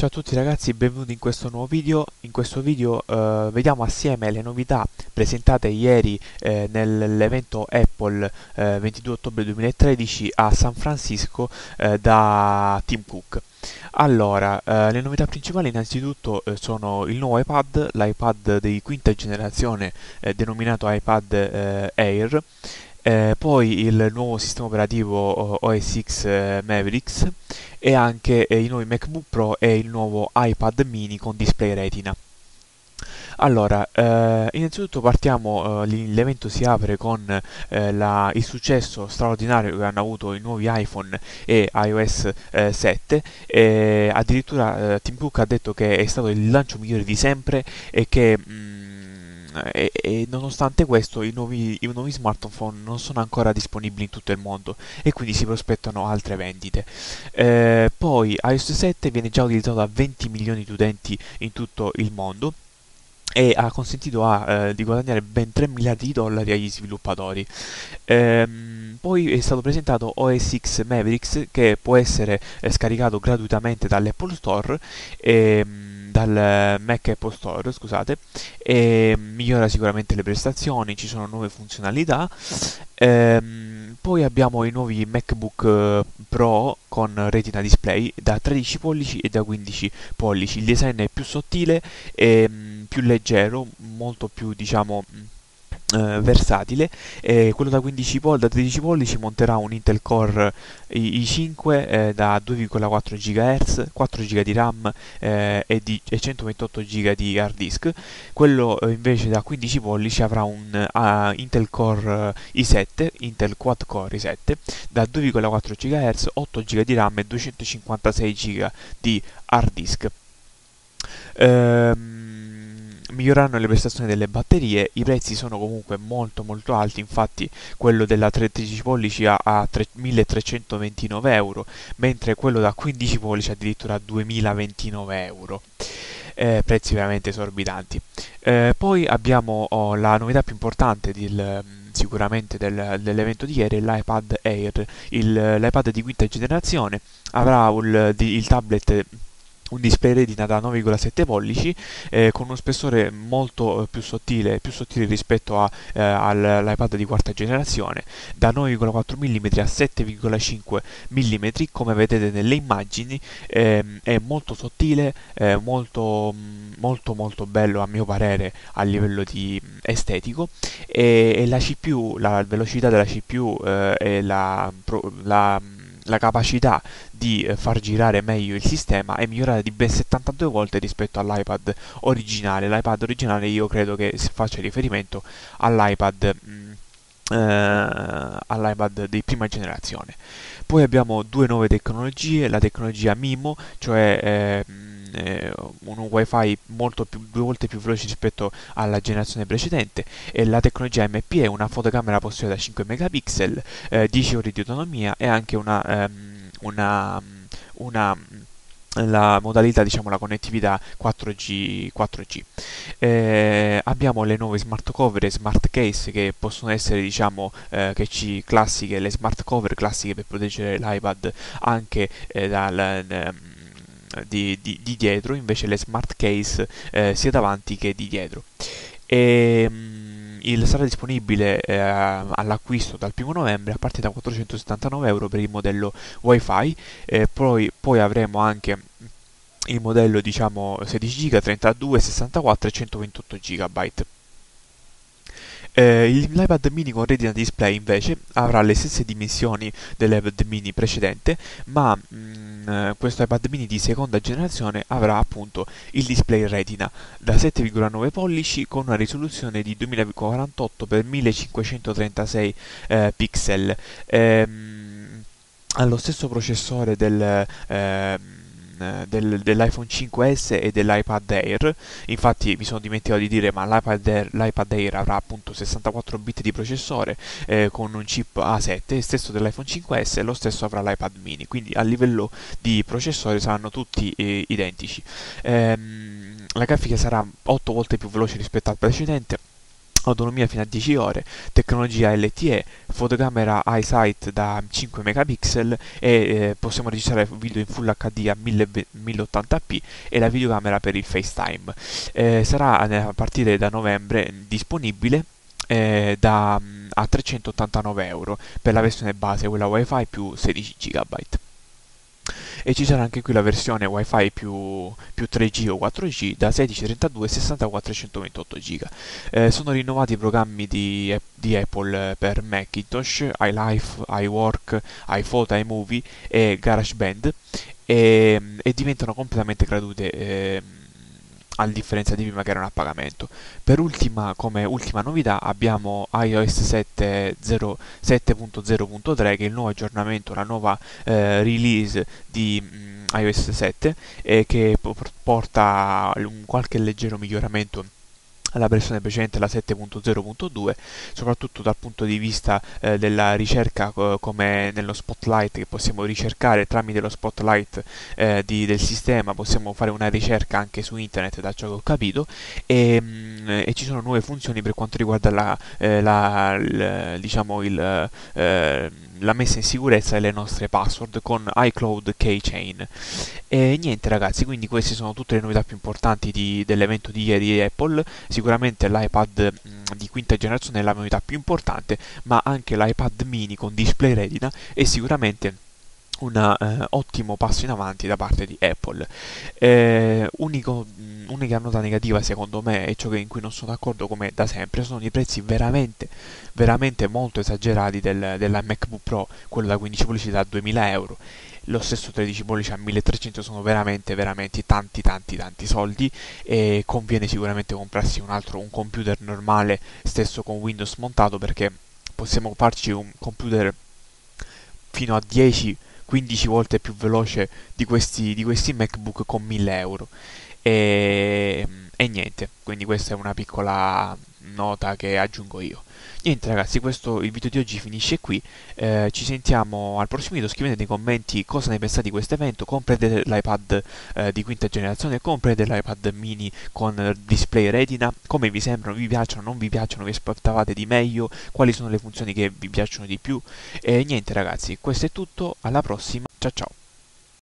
Ciao a tutti ragazzi, benvenuti in questo nuovo video. In questo video eh, vediamo assieme le novità presentate ieri eh, nell'evento Apple eh, 22 ottobre 2013 a San Francisco eh, da Tim Cook. Allora, eh, le novità principali innanzitutto eh, sono il nuovo iPad, l'iPad di quinta generazione eh, denominato iPad eh, Air eh, poi il nuovo sistema operativo eh, OS X eh, Mavericks e anche eh, i nuovi MacBook Pro e il nuovo iPad mini con display retina. Allora, eh, innanzitutto partiamo, eh, l'evento si apre con eh, la, il successo straordinario che hanno avuto i nuovi iPhone e iOS 7, e addirittura Tim Cook ha detto che è stato il lancio migliore di sempre e che... Mh, mm, e, e nonostante questo i nuovi, i nuovi, smartphone non sono ancora disponibili in tutto il mondo e quindi si prospettano altre vendite. Eh, poi iOS 7 viene già utilizzato da 20 milioni di utenti in tutto il mondo e ha consentito a, eh, di guadagnare ben 3 miliardi di dollari agli sviluppatori. Ehm, poi è stato presentato OS X Mavericks che può essere eh, scaricato gratuitamente dall'Apple Store. Ehm, dal Mac Apple Store, scusate, e migliora sicuramente le prestazioni, ci sono nuove funzionalità. Ehm, poi abbiamo i nuovi MacBook eh, Pro con retina display da 13 pollici e da 15 pollici. Il design è più sottile e mm, più leggero, molto più diciamo mm, eh, versatile e quello da 15 pollici da 13 pollici monterà un Intel Core i5 eh, da 2,4 GHz 4 GB di RAM eh, e, di, e, 128 GB di hard disk quello eh, invece da 15 pollici avrà un uh, Intel Core eh, i7 Intel Quad Core i7 da 2,4 GHz 8 GB di RAM e 256 GB di hard disk ehm, migliorano le prestazioni delle batterie, i prezzi sono comunque molto molto alti, infatti quello della 13 pollici ha, ha 3, 1329 euro, mentre quello da 15 pollici addirittura 2029 euro. Eh, prezzi veramente esorbitanti. Eh, poi abbiamo oh, la novità più importante del, mm, sicuramente del, dell'evento di ieri, l'iPad Air, il, eh, l'iPad di quinta generazione, avrà il, il tablet un display retina da 9,7 pollici eh, con uno spessore molto eh, più sottile, più sottile rispetto a, eh, all'iPad di quarta generazione, da 9,4 mm a 7,5 mm come vedete nelle immagini, ehm, è molto sottile, molto, mm, molto molto bello a mio parere a livello di mm, estetico e, e la CPU, la velocità della CPU eh, e la, la mm, la capacità di eh, far girare meglio il sistema è migliorata di ben 72 volte rispetto all'iPad originale. L'iPad originale io credo che faccia riferimento all'iPad mh, mm, eh, all'iPad di prima generazione. Poi abbiamo due nuove tecnologie, la tecnologia MIMO, cioè ehm, eh, un wifi molto più, due volte più veloce rispetto alla generazione precedente e la tecnologia MPE, una fotocamera posteriore da 5 megapixel, eh, 10 ore di autonomia e anche una, ehm, una, una la modalità, diciamo la connettività 4G. 4G. Eh, abbiamo le nuove smart cover e smart case che possono essere, diciamo, eh, che ci classiche, le smart cover classiche per proteggere l'iPad anche eh, dal. Ehm, di, di, di, dietro invece le smart case eh, sia davanti che di dietro e, ehm, il, sarà disponibile eh, all'acquisto dal 1 novembre a partire da 479 euro per il modello wifi e poi, poi avremo anche il modello diciamo 16 GB, 32, 64 e 128 GB eh, L'iPad mini con Retina Display invece avrà le stesse dimensioni dell'iPad mini precedente, ma mh, mm, eh, questo iPad mini di seconda generazione avrà appunto il display Retina da 7,9 pollici con una risoluzione di 2048x1536 eh, pixel. Ehm, allo stesso processore del, eh, eh, del, dell'iPhone 5S e dell'iPad Air. Infatti mi sono dimenticato di dire, ma l'iPad Air, l'iPad Air avrà appunto 64 bit di processore eh, con un chip A7, stesso dell'iPhone 5S e lo stesso avrà l'iPad mini, quindi a livello di processore saranno tutti eh, identici. Ehm, la grafica sarà 8 volte più veloce rispetto al precedente autonomia fino a 10 ore, tecnologia LTE, fotocamera EyeSight da 5 megapixel e eh, possiamo registrare video in Full HD a 1080p e la videocamera per il FaceTime. Eh, sarà eh, a partire da novembre disponibile eh, da, mm, a 389 euro per la versione base, quella WiFi più 16 GB e ci sarà anche qui la versione wifi più, più 3G o 4G da 16, 32, 64 128 GB. Eh, sono rinnovati i programmi di, di Apple per Macintosh, iLife, iWork, iPhoto, iMovie e GarageBand e, ehm, e diventano completamente gratuite. Eh, a differenza di prima che erano a pagamento. Per ultima, come ultima novità abbiamo iOS 7.0.3 che è il nuovo aggiornamento, la nuova eh, release di mh, mm, iOS 7 eh, che porta un qualche leggero miglioramento alla versione precedente, la 7.0.2, soprattutto dal punto di vista eh, della ricerca co- come nello spotlight che possiamo ricercare tramite lo spotlight eh, di, del sistema, possiamo fare una ricerca anche su internet da ciò che ho capito e, mh, mm, e ci sono nuove funzioni per quanto riguarda la, eh, la, l, diciamo il eh, la messa in sicurezza delle nostre password con iCloud Keychain. E niente ragazzi, quindi queste sono tutte le novità più importanti di, dell'evento di ieri di Apple. Sicuramente l'iPad di quinta generazione è la novità più importante, ma anche l'iPad mini con display retina è sicuramente un eh, ottimo passo in avanti da parte di Apple. Eh, unico, mm, unica nota negativa secondo me e ciò in cui non sono d'accordo come da sempre sono i prezzi veramente, veramente molto esagerati del, della MacBook Pro, quello da 15 pollici da 2000 euro lo stesso 13 pollici a 1300 sono veramente veramente tanti tanti tanti soldi e conviene sicuramente comprarsi un altro un computer normale stesso con Windows montato perché possiamo farci un computer fino a 10 15 volte più veloce di questi, di questi MacBook con 1000 euro. E, e niente, quindi questa è una piccola nota che aggiungo io. Niente ragazzi, questo il video di oggi finisce qui, eh, ci sentiamo al prossimo video, scrivete nei commenti cosa ne pensate di questo evento, comprate l'iPad eh, di quinta generazione, comprate l'iPad mini con display retina, come vi sembrano, vi piacciono, non vi piacciono, vi aspettavate di meglio, quali sono le funzioni che vi piacciono di più e niente ragazzi, questo è tutto, alla prossima, ciao ciao!